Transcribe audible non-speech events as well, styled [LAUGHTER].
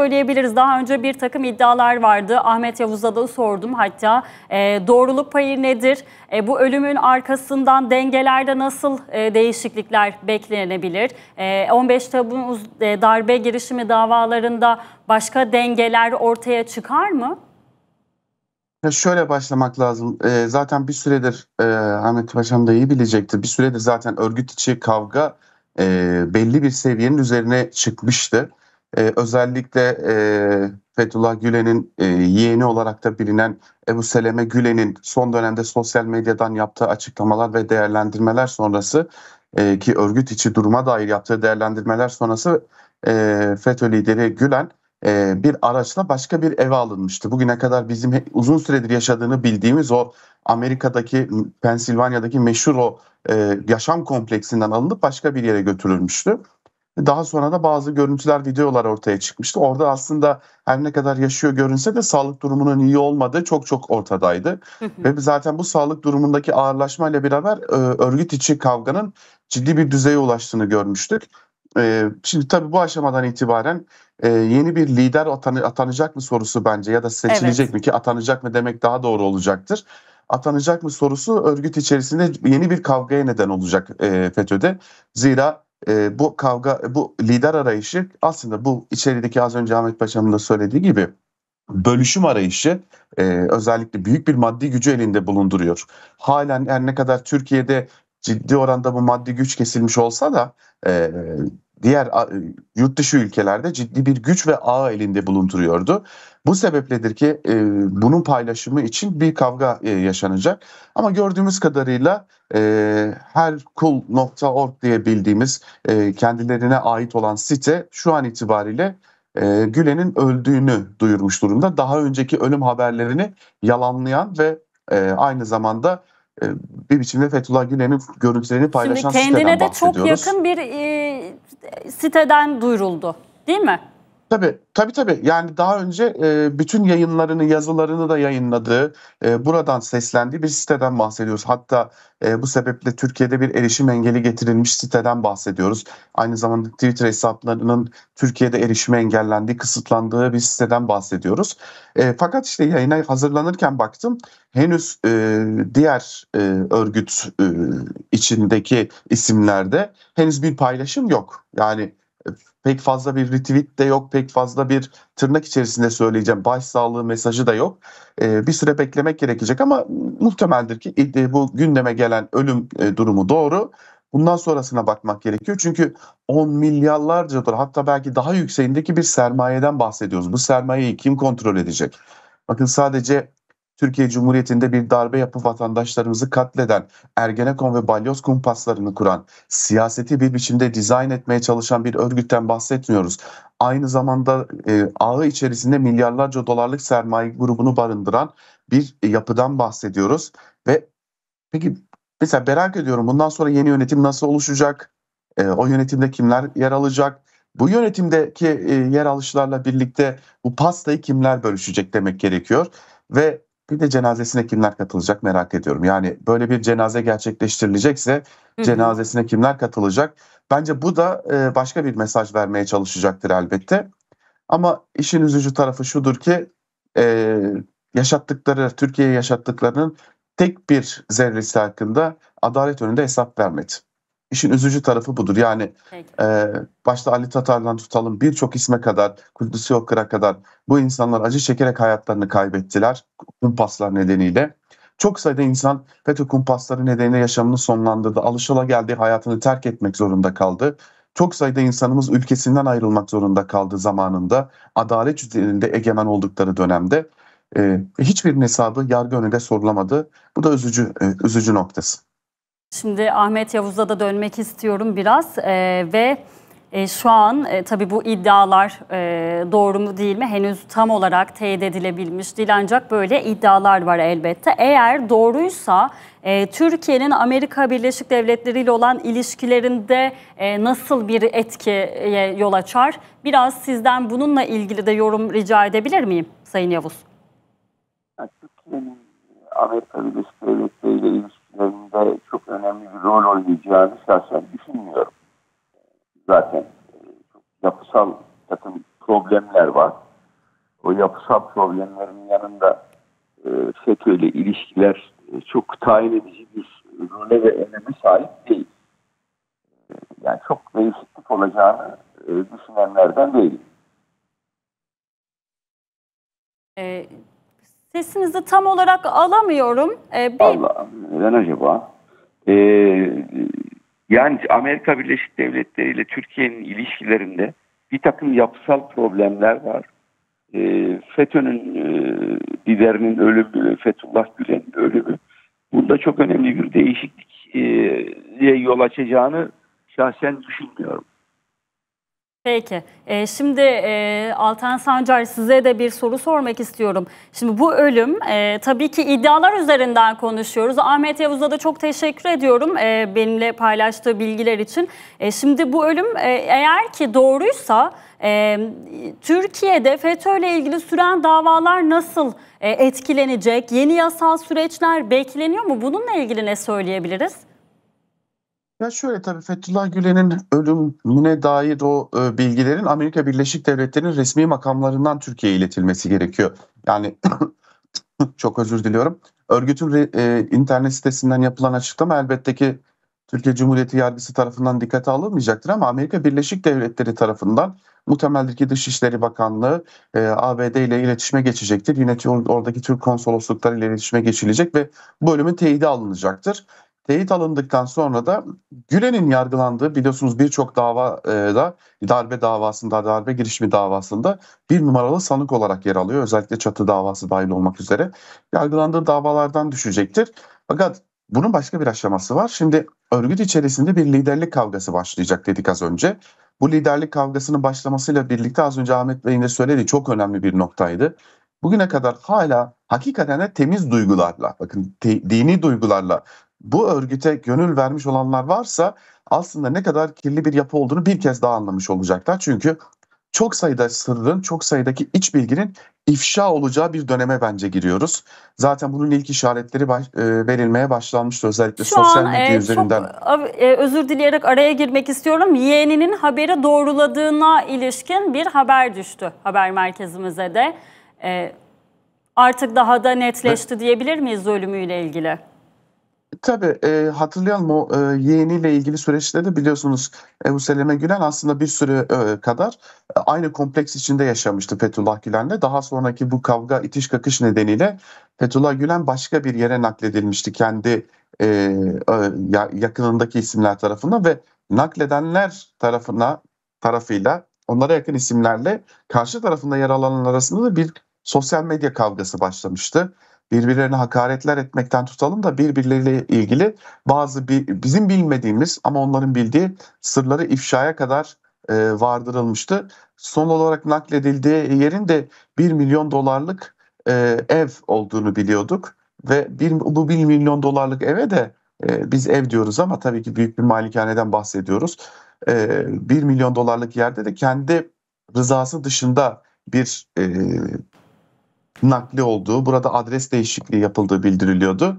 söyleyebiliriz. Daha önce bir takım iddialar vardı. Ahmet Yavuz'a da sordum hatta. E, doğruluk payı nedir? E, bu ölümün arkasından dengelerde nasıl e, değişiklikler beklenebilir? E, 15 Temmuz e, darbe girişimi davalarında başka dengeler ortaya çıkar mı? şöyle başlamak lazım. E, zaten bir süredir e, Ahmet Paşam da iyi bilecekti. Bir süredir zaten örgüt içi kavga e, belli bir seviyenin üzerine çıkmıştı. Ee, özellikle e, Fethullah Gülen'in e, yeğeni olarak da bilinen Ebu Seleme Gülen'in son dönemde sosyal medyadan yaptığı açıklamalar ve değerlendirmeler sonrası e, ki örgüt içi duruma dair yaptığı değerlendirmeler sonrası e, FETÖ lideri Gülen e, bir araçla başka bir eve alınmıştı. Bugüne kadar bizim uzun süredir yaşadığını bildiğimiz o Amerika'daki Pensilvanya'daki meşhur o e, yaşam kompleksinden alınıp başka bir yere götürülmüştü. Daha sonra da bazı görüntüler, videolar ortaya çıkmıştı. Orada aslında her ne kadar yaşıyor görünse de sağlık durumunun iyi olmadığı çok çok ortadaydı. Ve zaten bu sağlık durumundaki ağırlaşmayla beraber e, örgüt içi kavganın ciddi bir düzeye ulaştığını görmüştük. E, şimdi tabii bu aşamadan itibaren e, yeni bir lider atanı atanacak mı sorusu bence ya da seçilecek evet. mi ki atanacak mı demek daha doğru olacaktır atanacak mı sorusu örgüt içerisinde yeni bir kavgaya neden olacak e, FETÖ'de. Zira e, bu kavga bu lider arayışı aslında bu içerideki az önce Ahmet Paşa'nın da söylediği gibi bölüşüm arayışı e, özellikle büyük bir maddi gücü elinde bulunduruyor. Halen her ne kadar Türkiye'de ciddi oranda bu maddi güç kesilmiş olsa da e, diğer yurt dışı ülkelerde ciddi bir güç ve ağ elinde bulunduruyordu. Bu sebepledir ki e, bunun paylaşımı için bir kavga e, yaşanacak. Ama gördüğümüz kadarıyla e, herkul.org diye bildiğimiz e, kendilerine ait olan site şu an itibariyle e, Gülen'in öldüğünü duyurmuş durumda. Daha önceki ölüm haberlerini yalanlayan ve e, aynı zamanda e, bir biçimde Fethullah Gülen'in görüntülerini paylaşan Şimdi kendine de çok yakın bir e, siteden duyuruldu değil mi? Tabi, tabi tabi. yani daha önce e, bütün yayınlarını yazılarını da yayınladığı e, buradan seslendiği bir siteden bahsediyoruz. Hatta e, bu sebeple Türkiye'de bir erişim engeli getirilmiş siteden bahsediyoruz. Aynı zamanda Twitter hesaplarının Türkiye'de erişime engellendiği kısıtlandığı bir siteden bahsediyoruz. E, fakat işte yayına hazırlanırken baktım henüz e, diğer e, örgüt e, içindeki isimlerde henüz bir paylaşım yok. Yani pek fazla bir retweet de yok, pek fazla bir tırnak içerisinde söyleyeceğim başsağlığı mesajı da yok. Ee, bir süre beklemek gerekecek ama muhtemeldir ki e, bu gündeme gelen ölüm e, durumu doğru. Bundan sonrasına bakmak gerekiyor. Çünkü 10 milyarlarca dolar hatta belki daha yükseğindeki bir sermayeden bahsediyoruz. Bu sermayeyi kim kontrol edecek? Bakın sadece Türkiye Cumhuriyeti'nde bir darbe yapıp vatandaşlarımızı katleden, Ergenekon ve balyoz kumpaslarını kuran, siyaseti bir biçimde dizayn etmeye çalışan bir örgütten bahsetmiyoruz. Aynı zamanda e, ağı içerisinde milyarlarca dolarlık sermaye grubunu barındıran bir yapıdan bahsediyoruz ve peki mesela merak ediyorum bundan sonra yeni yönetim nasıl oluşacak? E, o yönetimde kimler yer alacak? Bu yönetimdeki e, yer alışlarla birlikte bu pastayı kimler bölüşecek demek gerekiyor. Ve bir de cenazesine kimler katılacak merak ediyorum. Yani böyle bir cenaze gerçekleştirilecekse Hı-hı. cenazesine kimler katılacak? Bence bu da e, başka bir mesaj vermeye çalışacaktır elbette. Ama işin üzücü tarafı şudur ki e, yaşattıkları, Türkiye'ye yaşattıklarının tek bir zerresi hakkında adalet önünde hesap vermedi. İşin üzücü tarafı budur. Yani e, başta Ali Tatar'dan tutalım birçok isme kadar, Kudüs Yokır'a kadar bu insanlar acı çekerek hayatlarını kaybettiler kumpaslar nedeniyle. Çok sayıda insan FETÖ kumpasları nedeniyle yaşamını sonlandırdı. alışıla Alışılageldiği hayatını terk etmek zorunda kaldı. Çok sayıda insanımız ülkesinden ayrılmak zorunda kaldı zamanında. Adalet üzerinde egemen oldukları dönemde. E, hiçbirinin hesabı yargı önünde sorulamadı. Bu da üzücü, e, üzücü noktası. Şimdi Ahmet Yavuz'a da dönmek istiyorum biraz ee, ve e, şu an e, tabii bu iddialar e, doğru mu değil mi henüz tam olarak teyit edilebilmiş değil ancak böyle iddialar var elbette. Eğer doğruysa e, Türkiye'nin Amerika Birleşik Devletleri ile olan ilişkilerinde e, nasıl bir etkiye yol açar? Biraz sizden bununla ilgili de yorum rica edebilir miyim Sayın Yavuz? Türkiye'nin Amerika Birleşik Devletleri ile ilişkileri seçimlerinde çok önemli bir rol oynayacağını şahsen düşünmüyorum. Zaten e, yapısal takım problemler var. O yapısal problemlerin yanında e, FETÖ ile ilişkiler e, çok tayin edici bir role ve öneme sahip değil. Yani çok değişiklik olacağını düşünenlerden değilim. adresinizi tam olarak alamıyorum. Ee, bir... Allah, neden acaba? Ee, yani Amerika Birleşik Devletleri ile Türkiye'nin ilişkilerinde bir takım yapısal problemler var. E, FETÖ'nün e, liderinin ölümü, Fethullah Gülen'in ölümü bunda çok önemli bir değişiklik e, yol açacağını şahsen düşünmüyorum. Peki. E, şimdi e, Altan Sancar size de bir soru sormak istiyorum. Şimdi bu ölüm e, tabii ki iddialar üzerinden konuşuyoruz. Ahmet Yavuz'a da çok teşekkür ediyorum e, benimle paylaştığı bilgiler için. E, şimdi bu ölüm e, eğer ki doğruysa e, Türkiye'de ile ilgili süren davalar nasıl e, etkilenecek? Yeni yasal süreçler bekleniyor mu? Bununla ilgili ne söyleyebiliriz? Ya şöyle tabii Fethullah Gülen'in ölümüne dair o e, bilgilerin Amerika Birleşik Devletleri'nin resmi makamlarından Türkiye'ye iletilmesi gerekiyor. Yani [COUGHS] çok özür diliyorum. Örgütün e, internet sitesinden yapılan açıklama elbette ki Türkiye Cumhuriyeti yargısı tarafından dikkate alınmayacaktır ama Amerika Birleşik Devletleri tarafından muhtemeldir ki Dışişleri Bakanlığı e, ABD ile iletişime geçecektir. Yine oradaki Türk konsoloslukları ile iletişime geçilecek ve bu ölümün teyidi alınacaktır teyit alındıktan sonra da Gülen'in yargılandığı biliyorsunuz birçok davada e, darbe davasında, darbe girişimi davasında bir numaralı sanık olarak yer alıyor. Özellikle çatı davası dahil olmak üzere. Yargılandığı davalardan düşecektir. Fakat bunun başka bir aşaması var. Şimdi örgüt içerisinde bir liderlik kavgası başlayacak dedik az önce. Bu liderlik kavgasının başlamasıyla birlikte az önce Ahmet Bey'in de söylediği çok önemli bir noktaydı. Bugüne kadar hala hakikaten de temiz duygularla, bakın te, dini duygularla bu örgüte gönül vermiş olanlar varsa aslında ne kadar kirli bir yapı olduğunu bir kez daha anlamış olacaklar. Çünkü çok sayıda sırrın, çok sayıdaki iç bilginin ifşa olacağı bir döneme bence giriyoruz. Zaten bunun ilk işaretleri baş, e, verilmeye başlanmıştı özellikle Şu sosyal an, e, medya e, üzerinden. Çok, e, özür dileyerek araya girmek istiyorum. Yeğeninin haberi doğruladığına ilişkin bir haber düştü haber merkezimize de. E, artık daha da netleşti evet. diyebilir miyiz ölümüyle ilgili? Tabii e, hatırlayalım o e, yeğeniyle ilgili süreçte de biliyorsunuz Ebu Seleme Gülen aslında bir süre e, kadar e, aynı kompleks içinde yaşamıştı Fethullah Gülen'le. Daha sonraki bu kavga itiş kakış nedeniyle Fethullah Gülen başka bir yere nakledilmişti kendi e, e, yakınındaki isimler tarafından ve nakledenler tarafına tarafıyla onlara yakın isimlerle karşı tarafında yer alanlar arasında da bir sosyal medya kavgası başlamıştı birbirlerine hakaretler etmekten tutalım da birbirleriyle ilgili bazı bizim bilmediğimiz ama onların bildiği sırları ifşaya kadar e, vardırılmıştı. Son olarak nakledildiği yerin de 1 milyon dolarlık e, ev olduğunu biliyorduk ve bu 1 milyon dolarlık eve de e, biz ev diyoruz ama tabii ki büyük bir malikaneden bahsediyoruz. 1 milyon dolarlık yerde de kendi rızası dışında bir e, nakli olduğu, burada adres değişikliği yapıldığı bildiriliyordu.